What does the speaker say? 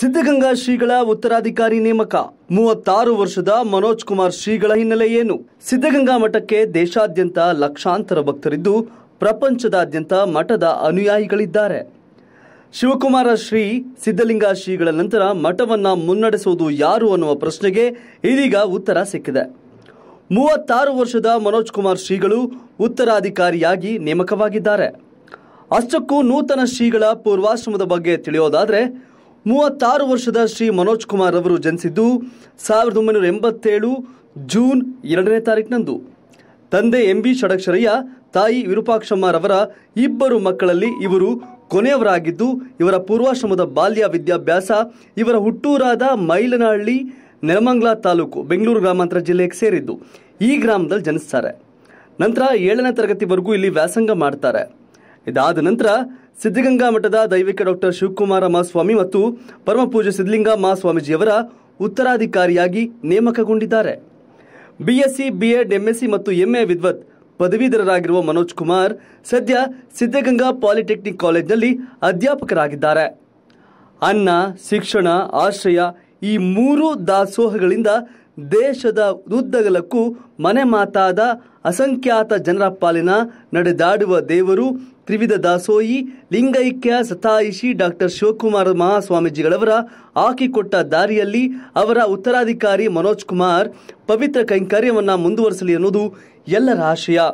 ಸಿದ್ಧಗಂಗಾ ಶ್ರೀಗಳ ಉತ್ತರಾಧಿಕಾರಿ ನೇಮಕ ಮೂವತ್ತಾರು ವರ್ಷದ ಮನೋಜ್ ಕುಮಾರ್ ಶ್ರೀಗಳ ಹಿನ್ನೆಲೆ ಏನು ಸಿದ್ಧಗಂಗಾ ಮಠಕ್ಕೆ ದೇಶಾದ್ಯಂತ ಲಕ್ಷಾಂತರ ಭಕ್ತರಿದ್ದು ಪ್ರಪಂಚದಾದ್ಯಂತ ಮಠದ ಅನುಯಾಯಿಗಳಿದ್ದಾರೆ ಶಿವಕುಮಾರ ಶ್ರೀ ಸಿದ್ಧಲಿಂಗ ಶ್ರೀಗಳ ನಂತರ ಮಠವನ್ನ ಮುನ್ನಡೆಸುವುದು ಯಾರು ಅನ್ನುವ ಪ್ರಶ್ನೆಗೆ ಇದೀಗ ಉತ್ತರ ಸಿಕ್ಕಿದೆ ಮೂವತ್ತಾರು ವರ್ಷದ ಮನೋಜ್ ಕುಮಾರ್ ಶ್ರೀಗಳು ಉತ್ತರಾಧಿಕಾರಿಯಾಗಿ ನೇಮಕವಾಗಿದ್ದಾರೆ ಅಷ್ಟಕ್ಕೂ ನೂತನ ಶ್ರೀಗಳ ಪೂರ್ವಾಶ್ರಮದ ಬಗ್ಗೆ ತಿಳಿಯೋದಾದರೆ ಮೂವತ್ತಾರು ವರ್ಷದ ಶ್ರೀ ಮನೋಜ್ ಕುಮಾರ್ ಅವರು ಜನಿಸಿದ್ದು ಸಾವಿರದ ಒಂಬೈನೂರ ಎಂಬತ್ತೇಳು ಜೂನ್ ಎರಡನೇ ತಾರೀಕಿನಂದು ತಂದೆ ಎಂ ಬಿ ಷಡಕ್ಷರಯ್ಯ ತಾಯಿ ವಿರೂಪಾಕ್ಷಮ್ಮರವರ ಇಬ್ಬರು ಮಕ್ಕಳಲ್ಲಿ ಇವರು ಕೊನೆಯವರಾಗಿದ್ದು ಇವರ ಪೂರ್ವಾಶ್ರಮದ ಬಾಲ್ಯ ವಿದ್ಯಾಭ್ಯಾಸ ಇವರ ಹುಟ್ಟೂರಾದ ಮೈಲನಹಳ್ಳಿ ನೆಲಮಂಗ್ಲ ತಾಲೂಕು ಬೆಂಗಳೂರು ಗ್ರಾಮಾಂತರ ಜಿಲ್ಲೆಗೆ ಸೇರಿದ್ದು ಈ ಗ್ರಾಮದಲ್ಲಿ ಜನಿಸ್ತಾರೆ ನಂತರ ಏಳನೇ ತರಗತಿವರೆಗೂ ಇಲ್ಲಿ ವ್ಯಾಸಂಗ ಮಾಡ್ತಾರೆ ಇದಾದ ನಂತರ ಸಿದ್ಧಗಂಗಾ ಮಠದ ದೈವಿಕ ಡಾಕ್ಟರ್ ಶಿವಕುಮಾರ ಮಹಾಸ್ವಾಮಿ ಮತ್ತು ಪರಮಪೂಜೆ ಸಿದ್ಧಲಿಂಗ ಮಹಾಸ್ವಾಮೀಜಿಯವರ ಉತ್ತರಾಧಿಕಾರಿಯಾಗಿ ನೇಮಕಗೊಂಡಿದ್ದಾರೆ ಬಿಎಸ್ಸಿ ಬಿಎಡ್ ಎಂಎಸ್ಸಿ ಮತ್ತು ಎಂಎ ವಿದ್ವತ್ ಪದವೀಧರರಾಗಿರುವ ಮನೋಜ್ ಕುಮಾರ್ ಸದ್ಯ ಸಿದ್ಧಗಂಗಾ ಪಾಲಿಟೆಕ್ನಿಕ್ ಕಾಲೇಜ್ನಲ್ಲಿ ಅಧ್ಯಾಪಕರಾಗಿದ್ದಾರೆ ಅನ್ನ ಶಿಕ್ಷಣ ಆಶ್ರಯ ಈ ಮೂರು ದಾಸೋಹಗಳಿಂದ ದೇಶದ ಉದ್ದಗಲಕ್ಕೂ ಮನೆ ಮಾತಾದ ಅಸಂಖ್ಯಾತ ಜನರ ಪಾಲಿನ ನಡೆದಾಡುವ ದೇವರು ತ್ರಿವಿಧ ದಾಸೋಯಿ ಲಿಂಗೈಕ್ಯ ಸತಾಯಿಷಿ ಡಾಕ್ಟರ್ ಶಿವಕುಮಾರ ಮಹಾಸ್ವಾಮೀಜಿಗಳವರ ಹಾಕಿಕೊಟ್ಟ ದಾರಿಯಲ್ಲಿ ಅವರ ಉತ್ತರಾಧಿಕಾರಿ ಮನೋಜ್ ಕುಮಾರ್ ಪವಿತ್ರ ಕೈಂಕರ್ಯವನ್ನು ಮುಂದುವರಿಸಲಿ ಅನ್ನೋದು ಎಲ್ಲರ ಆಶಯ